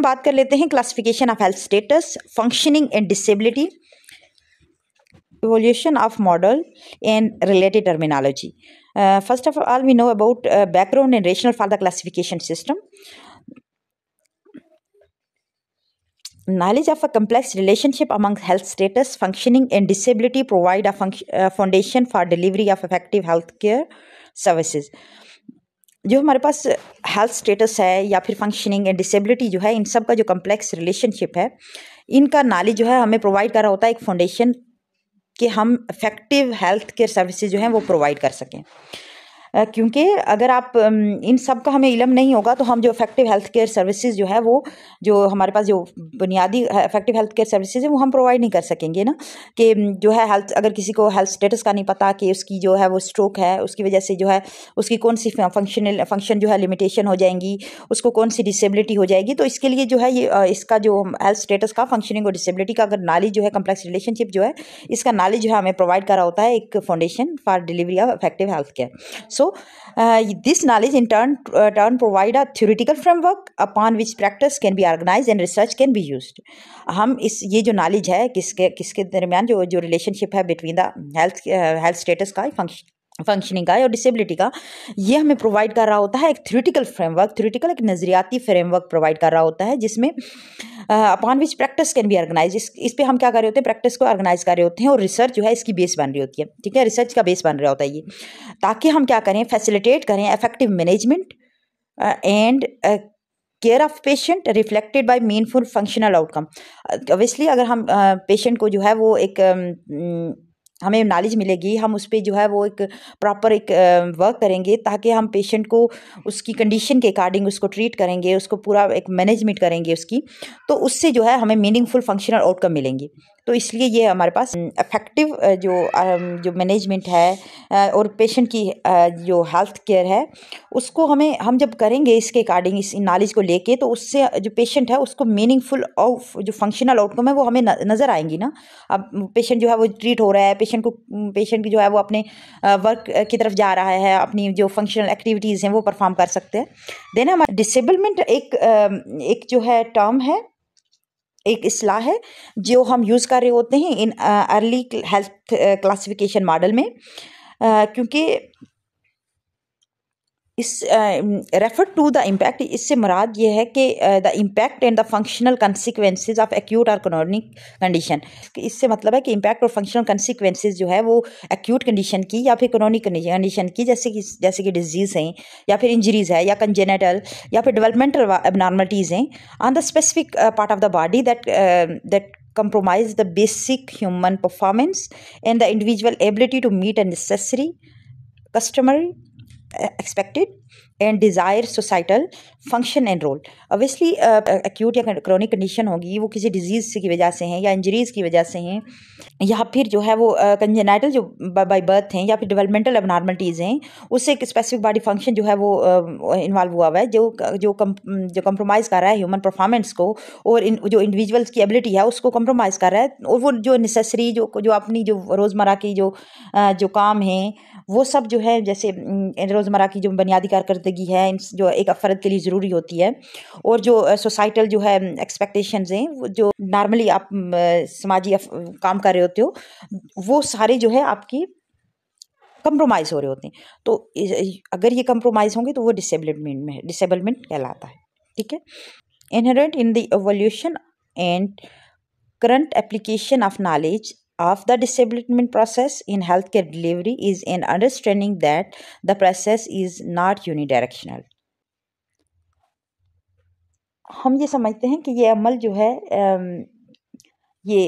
हम बात कर लेते हैं classification of health status functioning and disability evolution of model and related terminology. Uh, first of all, we know about uh, background and rationale for the classification system. Knowledge of a complex relationship among health status, functioning and disability provide a uh, foundation for delivery of effective health care services. जो हमारे पास health status है या फिर functioning and disability जो है इन सब का जो कम्प्लेक्स रिलेशनशिप है इनका नॉलेज जो है हमें प्रोवाइड कर रहा होता है एक फाउंडेशन कि हम इफेक्टिव हेल्थ केयर सर्विसेज जो हैं वो प्रोवाइड कर सकें क्योंकि अगर आप इन सब का हमें इलम नहीं होगा तो हम जो इफेक्टिव हेल्थ केयर सर्विसेज जो है वो जो हमारे पास जो बुनियादी इफेक्टिव हेल्थ केयर सर्विसेज है वो हम प्रोवाइड नहीं कर सकेंगे ना कि जो है हेल्थ अगर किसी को हेल्थ स्टेटस का नहीं पता कि उसकी जो है वो स्ट्रोक है उसकी वजह से जो है उसकी कौन सी फंक्शनल फंक्शन जो है लिमिटेशन हो जाएंगी उसको कौन सी डिसेबिलिटी हो जाएगी तो इसके लिए जो है ये इसका जो हेल्थ स्टेटस का फंक्शनिंग और डिसेबिलिटी का अगर नॉलेज जो है कम्प्लेक्स रिलेशनशिप जो है इसका नॉलेज जो है हमें प्रोवाइड करा होता है एक foundation for delivery of effective health care also. Uh, this knowledge in turn, uh, turn provide a theoretical framework upon which practice can be organized and research can be used. हम इस ये जो knowledge है किसके किसके दरमियान जो जो relationship है between the health uh, health status का function फंक्शनिंग का या डिसेबिलिटी का ये हमें प्रोवाइड कर रहा होता है एक थ्योरेटिकल फ्रेमवर्क थ्योरेटिकल एक नज़रियाती फ्रेमवर्क प्रोवाइड कर रहा होता है जिसमें upon which practice can be organise इस, इस पर हम क्या कर रहे होते हैं प्रैक्टिस को ऑर्गेनाइज कर रहे होते हैं और रिसर्च जो है इसकी बेस बन रही होती है ठीक है रिसर्च का बेस बन रहा होता है ये ताकि हम क्या करें फैसिलिटेट करें effective management and care of patient reflected by meaningful functional outcome obviously अगर हम पेशेंट uh, को जो है वो एक um, हमें नॉलेज मिलेगी हम उस पर जो है वो एक प्रॉपर एक वर्क करेंगे ताकि हम पेशेंट को उसकी कंडीशन के अकॉर्डिंग उसको ट्रीट करेंगे उसको पूरा एक मैनेजमेंट करेंगे उसकी तो उससे जो है हमें मीनिंगफुल फंक्शनल आउटकम मिलेंगे तो इसलिए ये हमारे पास इफेक्टिव जो जो मैनेजमेंट है और पेशेंट की जो हेल्थ केयर है उसको हमें हम जब करेंगे इसके अकॉर्डिंग इस नॉलेज को लेके तो उससे जो पेशेंट है उसको मीनिंगफुल और जो फंक्शनल आउटकम है वो हमें नज़र आएंगी ना अब पेशेंट जो है वो ट्रीट हो रहा है पेशेंट को पेशेंट जो है वो अपने वर्क की तरफ जा रहा है अपनी जो फंक्शनल एक्टिविटीज़ हैं वो परफॉर्म कर सकते हैं देन हमारा डिसेबलमेंट एक एक जो है टर्म है एक असलाह है जो हम यूज़ कर रहे होते हैं इन अर्ली हेल्थ क्लासिफिकेशन मॉडल में क्योंकि इस रेफर टू द इम्पैक्ट इससे मुराद ये है कि the impact and the functional consequences of acute और क्रोनिक कंडीशन इससे मतलब है कि इम्पैक्ट और फंक्शनल कंसिक्वेंसेज जो है वो एक्यूट कंडीशन की या फिर क्रोनिक कंडीशन की जैसे कि जैसे कि डिजीज़ हैं या फिर इंजरीज़ है या कंजेनेटल या फिर डेवलपमेंटल एबनॉर्मलिटीज़ हैं on the specific part of the body that that compromise the basic human performance and the individual ability to meet a necessary customary expected and desire societal function and role obviously acute या chronic condition होगी वो किसी disease की वजह से हैं या injuries की वजह से हैं या फिर जो है वो कंजेनाइटल uh, जो बाई बर्थ हैं या फिर डेवलपमेंटल एबनॉर्मलिटीज़ हैं उससे एक स्पेसिफिक बॉडी फंक्शन जो है वो इन्वॉल्व uh, हुआ हुआ है जो जो कम, जो कम्प्रोमाइज़ कर रहा है ह्यूमन परफॉर्मेंस को और इन, जो इंडिविजुअल्स की एबिलिटी है उसको कम्प्रोमाइज़ कर रहा है और वो जो नेसेसरी जो जो अपनी जो रोज़मर्रा की जो uh, जो काम हैं वो सब जो है जैसे mm, रोज़मर्रा की जो बुनियादी कारकर्द ज़िंदगी है जो एक अफरद के लिए ज़रूरी होती है और जो सोसाइटल जो है एक्सपेक्टेशंस हैं जो नॉर्मली आप समाजी काम कर रहे होते हो वो सारे जो है आपकी कंप्रोमाइज़ हो रहे होते हैं तो अगर ये कंप्रोमाइज़ होंगे तो वो डिसेबलमेंट में डिसेबलमेंट कहलाता है ठीक है inherent in the evolution and current application of knowledge of the disablement process in healthcare delivery is in understanding that the process is not unidirectional. हम ये समझते हैं कि ये अमल जो है ये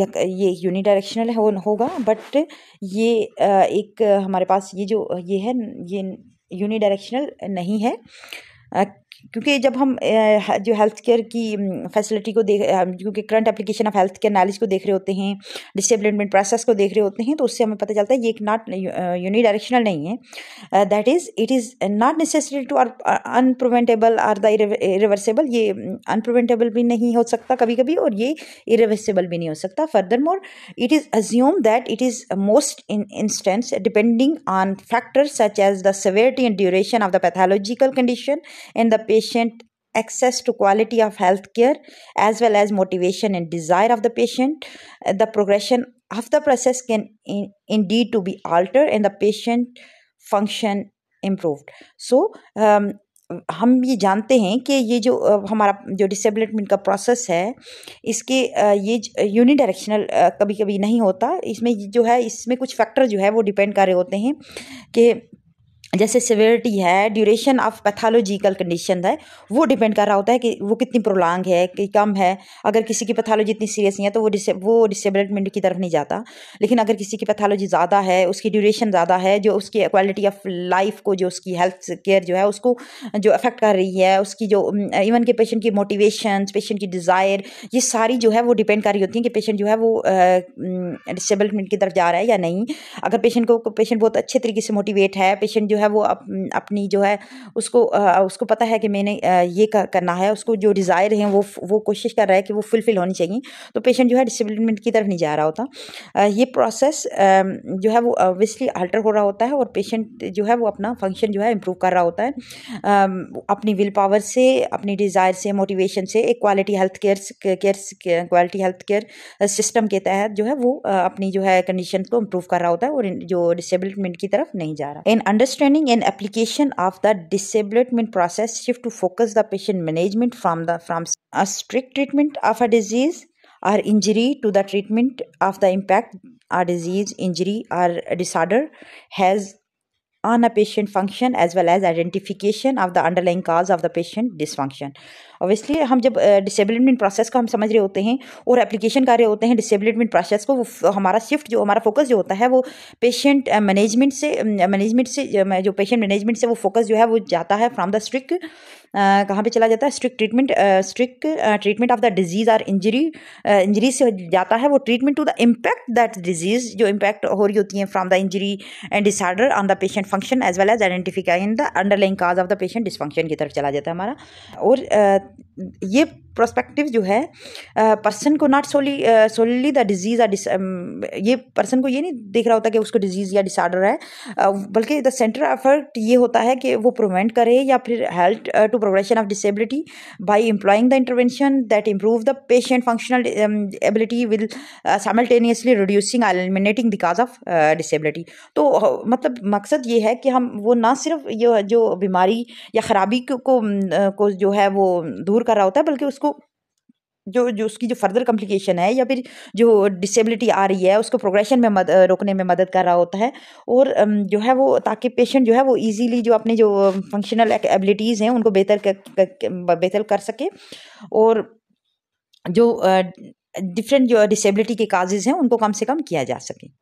ये यूनिडायरेक्शनल हो, होगा बट ये एक हमारे पास ये जो ये है ये यूनिडायरेक्शनल नहीं है क्योंकि जब हम जो हेल्थ केयर की फैसिलिटी को देख क्योंकि current application of health care knowledge को देख रहे होते हैं डिसेबलमेंट प्रोसेस को देख रहे होते हैं तो उससे हमें पता चलता है ये एक नॉट यूनि डायरेक्शनल नहीं है that is it is not necessary to or unpreventable or the irreversible ये अनप्रिवेंटेबल भी नहीं हो सकता कभी कभी और ये इरिवर्सेबल भी नहीं हो सकता furthermore it is assume that it is most in instance depending on factors such as the severity and duration of the pathological condition in the patient access to quality of health care as well as motivation and desire of the patient the progression of the process can in, indeed to be altered and the patient function improved so um, हम ये जानते हैं कि ये जो हमारा जो disablement का प्रोसेस है इसके ये यूनिडायरेक्शनल कभी कभी नहीं होता इसमें जो है इसमें कुछ फैक्टर जो है वो डिपेंड कर रहे होते हैं कि जैसे सिवेरिटी है ड्यूरेशन ऑफ पैथोलॉजिकल कंडीशन है वो डिपेंड कर रहा होता है कि वो कितनी प्रोलॉन्ग है कि कम है अगर किसी की पैथोलॉजी इतनी सीरियस नहीं है तो वो डिस वो डिसेबलमेंट की तरफ नहीं जाता लेकिन अगर किसी की पैथोलॉजी ज़्यादा है उसकी ड्यूरेशन ज़्यादा है जो उसकी क्वालिटी ऑफ लाइफ को जो उसकी हेल्थ केयर जो है उसको जो अफेक्ट कर रही है उसकी जो इवन के पेशेंट की मोटिवेशन पेशेंट की डिज़ायर ये सारी जो है वो डिपेंड कर रही होती हैं कि पेशेंट जो है वो डिसेबलमेंट की तरफ जा रहा है या नहीं अगर पेशेंट को पेशेंट बहुत अच्छे तरीके से मोटिवेट है पेशेंट जो है वो अप, अपनी जो है उसको आ, उसको पता है कि मैंने ये करना है उसको जो डिज़ायर हैं वो वो कोशिश कर रहा है कि वो फुलफ़िल होनी चाहिए तो पेशेंट जो है डिसबलमेंट की तरफ नहीं जा रहा होता ये प्रोसेस जो है वो ऑब्वियसली अल्टर हो रहा होता है और पेशेंट जो है वो अपना फंक्शन जो है इम्प्रूव कर रहा होता है अपनी विल पावर से अपनी डिज़ायर से मोटिवेशन से एक quality health care care quality health care system के तहत जो है वो अपनी जो है कंडीशन को इम्प्रूव कर रहा होता है और जो डिसबलमेंट की तरफ नहीं जा रहा in understand Designing an application of the disablement process shift to focus the patient management from the from a strict treatment of a disease or injury to the treatment of the impact a disease, injury or disorder has on a patient function as well as identification of the underlying cause of the patient dysfunction. Obviously हम जब disablement process को हम समझ रहे होते हैं और application कर रहे होते हैं डिसेबलमेंट प्रोसेस को वो हमारा शिफ्ट जो हमारा फोकस जो होता है वो पेशेंट मैनेजमेंट से मैनेजमेंट से जो पेशेंट मैनेजमेंट से वो फोकस जो है वो जाता है फ्राम द स्ट्रिक्ट कहाँ पे चला जाता है strict treatment strict treatment of the disease or injury injury से जाता है वो treatment to the impact that disease जो इम्पैक्ट हो रही होती है from the injury and disorder on the patient function as well as identifying the underlying cause of the patient dysfunction की तरफ चला जाता है हमारा और uh, ये प्रोस्पेक्टिव जो है पर्सन को not solely solely the disease या ये पर्सन को ये नहीं देख रहा होता कि उसको डिजीज़ या डिसऑर्डर है बल्कि द सेंटर एफर्ट ये होता है कि वो प्रोवेंट करे या फिर help to progression of disability by employing the intervention that improve the patient functional ability will simultaneously reducing eliminating the cause of disability तो मतलब मकसद ये है कि हम वो ना सिर्फ ये जो बीमारी या ख़राबी को, को, को जो है वो दूर कर कर रहा होता है बल्कि उसको जो जो उसकी जो फर्दर कम्प्लिकेशन है या फिर जो डिसेबिलिटी आ रही है उसको प्रोग्रेशन में मद, रोकने में मदद कर रहा होता है और जो है वो ताकि पेशेंट जो है वो इजीली जो अपने जो फंक्शनल एबिलिटीज़ हैं उनको बेहतर बेहतर कर सके और जो डिफरेंट जो डिसेबिलिटी के काजेज़ हैं उनको कम से कम किया जा सके